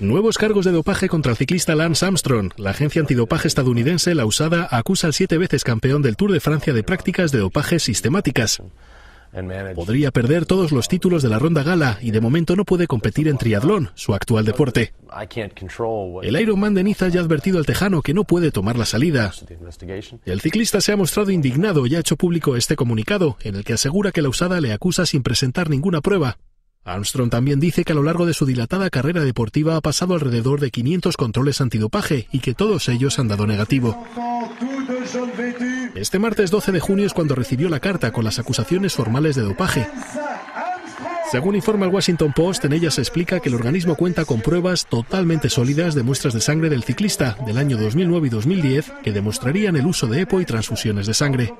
Nuevos cargos de dopaje contra el ciclista Lance Armstrong. La agencia antidopaje estadounidense, la USADA, acusa al siete veces campeón del Tour de Francia de prácticas de dopaje sistemáticas. Podría perder todos los títulos de la ronda gala y de momento no puede competir en triatlón, su actual deporte. El Ironman de Niza ya ha advertido al tejano que no puede tomar la salida. El ciclista se ha mostrado indignado y ha hecho público este comunicado, en el que asegura que la usada le acusa sin presentar ninguna prueba, Armstrong también dice que a lo largo de su dilatada carrera deportiva ha pasado alrededor de 500 controles antidopaje y que todos ellos han dado negativo. Este martes 12 de junio es cuando recibió la carta con las acusaciones formales de dopaje. Según informa el Washington Post, en ella se explica que el organismo cuenta con pruebas totalmente sólidas de muestras de sangre del ciclista del año 2009 y 2010 que demostrarían el uso de EPO y transfusiones de sangre.